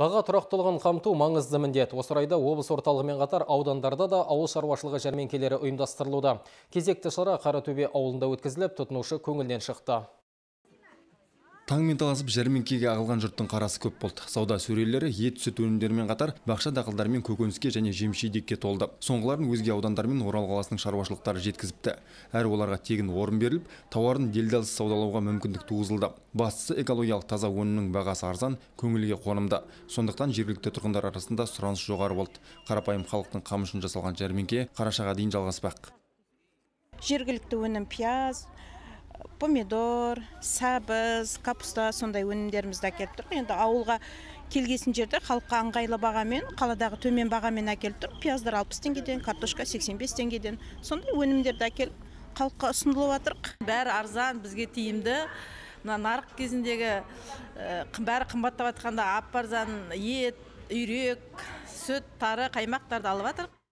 Баға тұрақтылығын қамту маңызды міндет. Осы орайда облыс орталығымен қатар аудандарда да ауыл шаруашылығы жәрменкелері ұйымдастырылуда. Кезекті шара Қаратөбе ауылында өткізіліп, тұтынушы көңілден шықты таңмен таласып жәрмеңкеге ағылған жұрттың қарасы көп болды сауда сөрелері ет сүт өнімдерімен қатар бақша дақылдарымен көкөніске және жидекке толды соңғыларын өзге аудандар мен орал қаласының шаруашылықтары жеткізіпті әрі оларға тегін орын беріліп тауарын делдалсыз саудалауға мүмкіндік туғызылды бастысы экологиялық таза өнімнің бағасы арзан көңілге қонымды сондықтан жергілікті тұрғындар арасында сұраныс жоғары болды қарапайым халықтың қамы үшін жасалған жәрмеңке қарашаға дейін жалғаспақ жергілікті өнім пияз помидор сәбіз капуста сондай өнімдерімізді әкеліп тұр енді ауылға келгесін жерде халыққа ыңғайлы бағамен қаладағы төмен бағамен әкеліп тұр пияздар алпыс теңгеден картошка сексен бес теңгеден сондай өнімдерді әкеліп халыққа ұсынылып жатырық бәрі арзан бізге тиімді мына нарық кезіндегі э, бәрі қымбаттап жатқанда аппарзан, ет үйрек сүт тары қаймақтарды алып жатырық